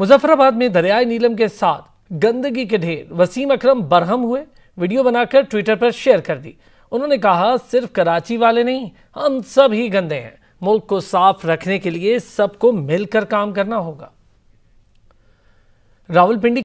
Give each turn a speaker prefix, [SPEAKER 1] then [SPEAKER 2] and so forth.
[SPEAKER 1] मुजफ्फराबाद में दरियाए नीलम के साथ गंदगी के ढेर वसीम अकरम बरहम हुए वीडियो बनाकर ट्विटर पर शेयर कर दी उन्होंने कहा सिर्फ कराची वाले नहीं हम सब ही गंदे हैं मुल्क को साफ रखने के लिए सबको मिलकर काम करना होगा रावलपिंडी